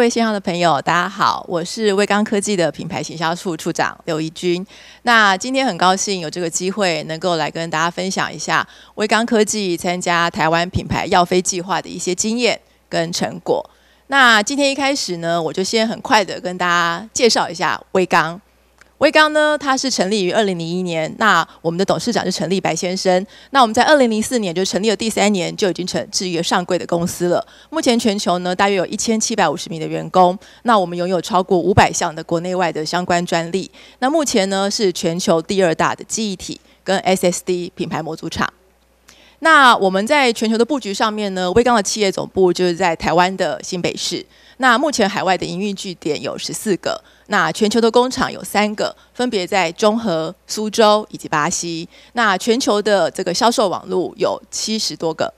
各位线上的朋友，大家好，我是威刚科技的品牌行销处处长刘怡君。那今天很高兴有这个机会，能够来跟大家分享一下威刚科技参加台湾品牌耀飞计划的一些经验跟成果。那今天一开始呢，我就先很快的跟大家介绍一下威刚。威刚呢，它是成立于二零零一年，那我们的董事长是陈立白先生。那我们在二零零四年就成立了第三年，就已经成置于上柜的公司了。目前全球呢，大约有一千七百五十名的员工。那我们拥有超过五百项的国内外的相关专利。那目前呢，是全球第二大的记忆体跟 SSD 品牌模组厂。那我们在全球的布局上面呢，威刚的企业总部就是在台湾的新北市。那目前海外的营运据点有十四个，那全球的工厂有三个，分别在中和、苏州以及巴西。那全球的这个销售网络有七十多个。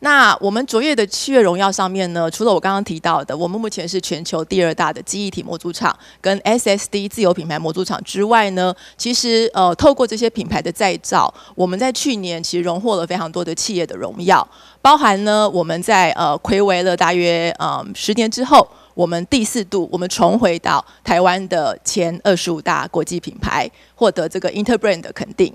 那我们卓越的七月荣耀上面呢，除了我刚刚提到的，我们目前是全球第二大的记忆体模组厂，跟 SSD 自有品牌模组厂之外呢，其实呃透过这些品牌的再造，我们在去年其实荣获了非常多的企业的荣耀，包含呢我们在呃暌违了大约呃十年之后，我们第四度我们重回到台湾的前二十五大国际品牌，获得这个 Interbrand 的肯定。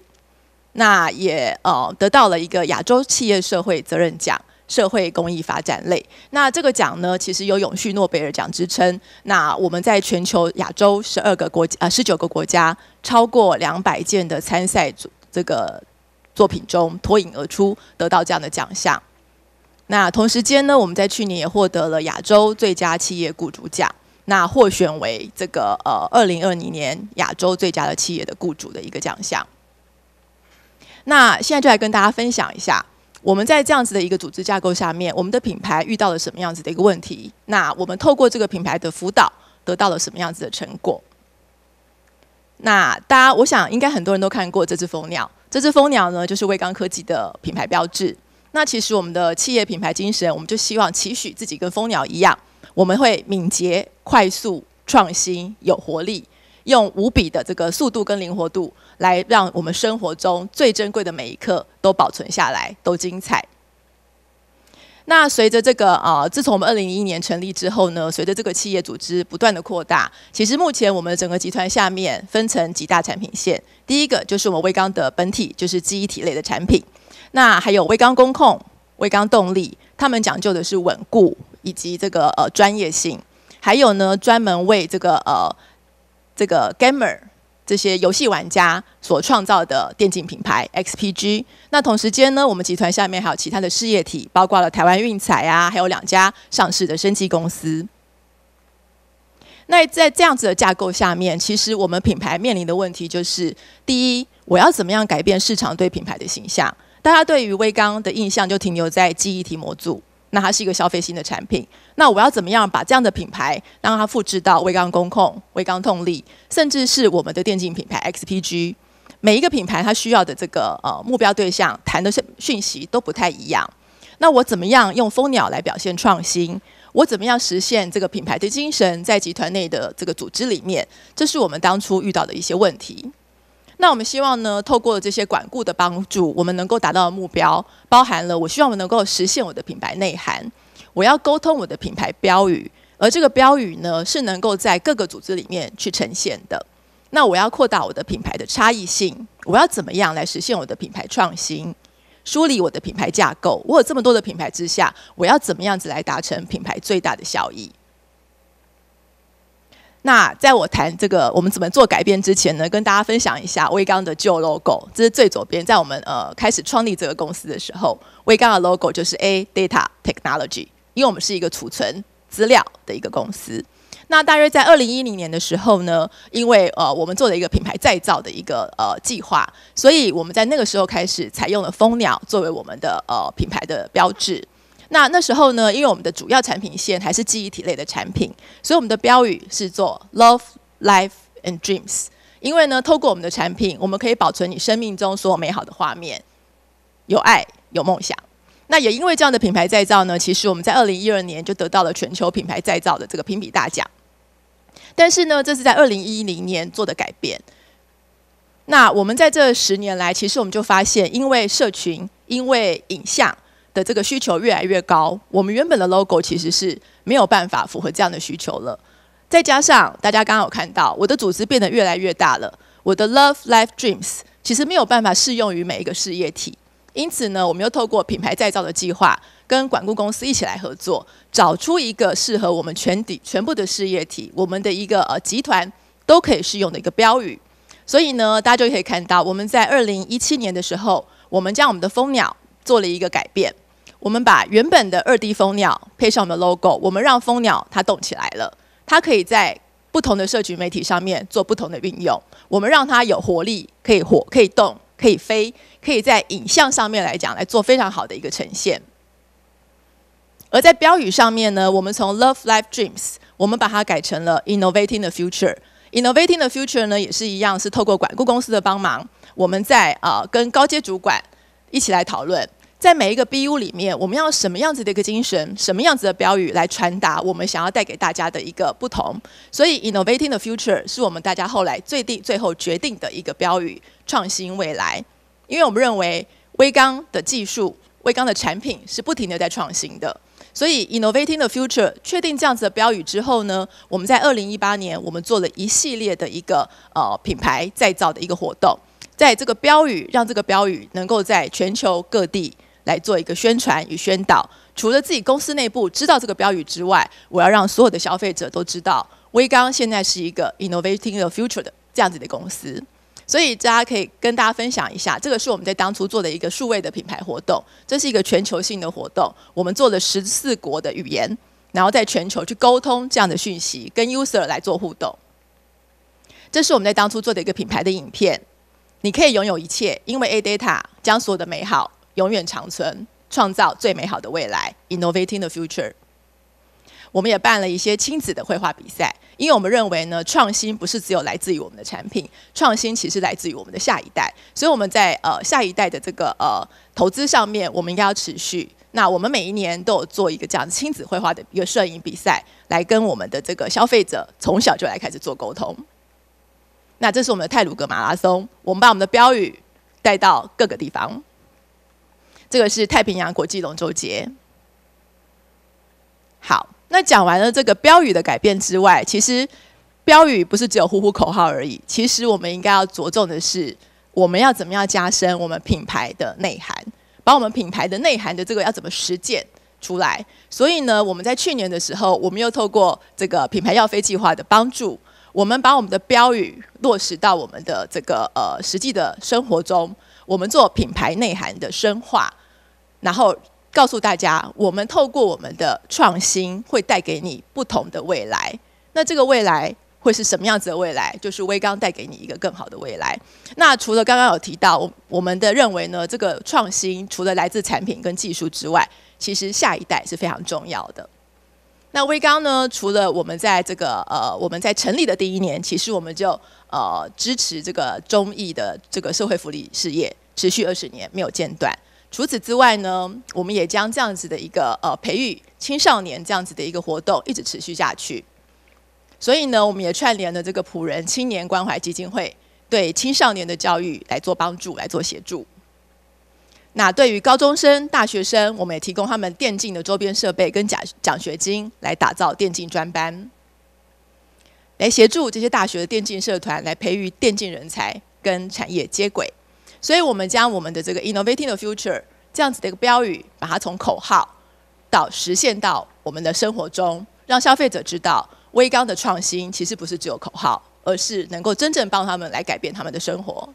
那也呃得到了一个亚洲企业社会责任奖，社会公益发展类。那这个奖呢，其实有永续诺贝尔奖之称。那我们在全球亚洲十二个国啊十九个国家，超过两百件的参赛这个作品中脱颖而出，得到这样的奖项。那同时间呢，我们在去年也获得了亚洲最佳企业雇主奖，那获选为这个呃二零二零年亚洲最佳的企业的雇主的一个奖项。那现在就来跟大家分享一下，我们在这样子的一个组织架构下面，我们的品牌遇到了什么样子的一个问题？那我们透过这个品牌的辅导，得到了什么样子的成果？那大家，我想应该很多人都看过这只蜂鸟，这只蜂鸟呢就是威刚科技的品牌标志。那其实我们的企业品牌精神，我们就希望期许自己跟蜂鸟一样，我们会敏捷、快速、创新、有活力。用无比的这个速度跟灵活度，来让我们生活中最珍贵的每一刻都保存下来，都精彩。那随着这个啊，自从我们二零零一年成立之后呢，随着这个企业组织不断的扩大，其实目前我们整个集团下面分成几大产品线。第一个就是我们威刚的本体，就是记忆体类的产品。那还有威刚工控、威刚动力，他们讲究的是稳固以及这个呃专业性。还有呢，专门为这个呃。这个 gamer 这些游戏玩家所创造的电竞品牌 XPG，那同时间呢，我们集团下面还有其他的事业体，包括了台湾运彩啊，还有两家上市的生技公司。那在这样子的架构下面，其实我们品牌面临的问题就是：第一，我要怎么样改变市场对品牌的形象？大家对于微刚的印象就停留在记忆体模组，那它是一个消费性的产品。那我要怎么样把这样的品牌让它复制到微刚工控、微刚动力，甚至是我们的电竞品牌 XPG？每一个品牌它需要的这个呃目标对象、谈的讯讯息都不太一样。那我怎么样用蜂鸟来表现创新？我怎么样实现这个品牌的精神在集团内的这个组织里面？这是我们当初遇到的一些问题。那我们希望呢，透过这些管顾的帮助，我们能够达到目标，包含了我希望我们能够实现我的品牌内涵。我要沟通我的品牌标语，而这个标语呢，是能够在各个组织里面去呈现的。那我要扩大我的品牌的差异性，我要怎么样来实现我的品牌创新？梳理我的品牌架构。我有这么多的品牌之下，我要怎么样子来达成品牌最大的效益？那在我谈这个我们怎么做改变之前呢，跟大家分享一下威刚的旧 logo。这是最左边，在我们呃开始创立这个公司的时候，威刚的 logo 就是 A Data Technology。因为我们是一个储存资料的一个公司，那大约在二零一零年的时候呢，因为呃我们做了一个品牌再造的一个呃计划，所以我们在那个时候开始采用了蜂鸟作为我们的呃品牌的标志。那那时候呢，因为我们的主要产品线还是记忆体类的产品，所以我们的标语是做 Love Life and Dreams。因为呢，透过我们的产品，我们可以保存你生命中所有美好的画面，有爱有梦想。那也因为这样的品牌再造呢，其实我们在二零一二年就得到了全球品牌再造的这个评比大奖。但是呢，这是在二零一零年做的改变。那我们在这十年来，其实我们就发现，因为社群、因为影像的这个需求越来越高，我们原本的 logo 其实是没有办法符合这样的需求了。再加上大家刚刚有看到，我的组织变得越来越大了，我的 Love Life Dreams 其实没有办法适用于每一个事业体。因此呢，我们又透过品牌再造的计划，跟管顾公司一起来合作，找出一个适合我们全体全部的事业体，我们的一个呃集团都可以适用的一个标语。所以呢，大家就可以看到，我们在二零一七年的时候，我们将我们的蜂鸟做了一个改变，我们把原本的二 D 蜂鸟配上我们的 logo，我们让蜂鸟它动起来了，它可以在不同的社群媒体上面做不同的运用，我们让它有活力，可以活可以动。可以飞，可以在影像上面来讲来做非常好的一个呈现。而在标语上面呢，我们从 Love Life Dreams，我们把它改成了 Innovating the Future。Innovating the Future 呢，也是一样，是透过管顾公司的帮忙，我们在啊跟高阶主管一起来讨论。在每一个 BU 里面，我们要什么样子的一个精神，什么样子的标语来传达我们想要带给大家的一个不同？所以，Innovating the Future 是我们大家后来最定、最后决定的一个标语——创新未来。因为我们认为微钢的技术、微钢的产品是不停的在创新的，所以 Innovating the Future 确定这样子的标语之后呢，我们在二零一八年，我们做了一系列的一个呃品牌再造的一个活动，在这个标语，让这个标语能够在全球各地。来做一个宣传与宣导，除了自己公司内部知道这个标语之外，我要让所有的消费者都知道，威刚现在是一个 Innovating the Future 的这样子的公司。所以大家可以跟大家分享一下，这个是我们在当初做的一个数位的品牌活动，这是一个全球性的活动，我们做了十四国的语言，然后在全球去沟通这样的讯息，跟 user 来做互动。这是我们在当初做的一个品牌的影片，你可以拥有一切，因为 A Data 将所有的美好。永远长存，创造最美好的未来。Innovating the future。我们也办了一些亲子的绘画比赛，因为我们认为呢，创新不是只有来自于我们的产品，创新其实来自于我们的下一代。所以我们在呃下一代的这个呃投资上面，我们应该要持续。那我们每一年都有做一个这样亲子绘画的一个摄影比赛，来跟我们的这个消费者从小就来开始做沟通。那这是我们的泰鲁格马拉松，我们把我们的标语带到各个地方。这个是太平洋国际龙舟节。好，那讲完了这个标语的改变之外，其实标语不是只有呼呼口号而已。其实我们应该要着重的是，我们要怎么样加深我们品牌的内涵，把我们品牌的内涵的这个要怎么实践出来。所以呢，我们在去年的时候，我们又透过这个品牌要飞计划的帮助，我们把我们的标语落实到我们的这个呃实际的生活中。我们做品牌内涵的深化，然后告诉大家，我们透过我们的创新，会带给你不同的未来。那这个未来会是什么样子的未来？就是威刚带给你一个更好的未来。那除了刚刚有提到，我们的认为呢，这个创新除了来自产品跟技术之外，其实下一代是非常重要的。那威刚呢，除了我们在这个呃，我们在成立的第一年，其实我们就呃支持这个中意的这个社会福利事业。持续二十年没有间断。除此之外呢，我们也将这样子的一个呃培育青少年这样子的一个活动一直持续下去。所以呢，我们也串联了这个普仁青年关怀基金会，对青少年的教育来做帮助、来做协助。那对于高中生、大学生，我们也提供他们电竞的周边设备跟奖奖学金，来打造电竞专班，来协助这些大学的电竞社团来培育电竞人才，跟产业接轨。所以我们将我们的这个 “innovating the future” 这样子的一个标语，把它从口号到实现到我们的生活中，让消费者知道威刚的创新其实不是只有口号，而是能够真正帮他们来改变他们的生活。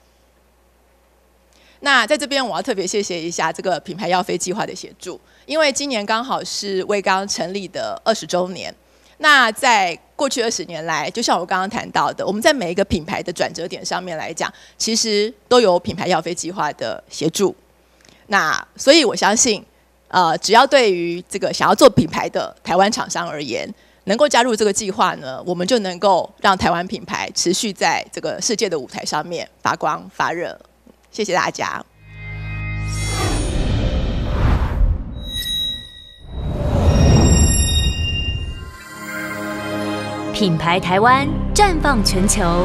那在这边我要特别谢谢一下这个品牌药飞计划的协助，因为今年刚好是威刚成立的二十周年。那在过去二十年来，就像我刚刚谈到的，我们在每一个品牌的转折点上面来讲，其实都有品牌要费计划的协助。那所以，我相信，呃，只要对于这个想要做品牌的台湾厂商而言，能够加入这个计划呢，我们就能够让台湾品牌持续在这个世界的舞台上面发光发热。谢谢大家。品牌台湾绽放全球。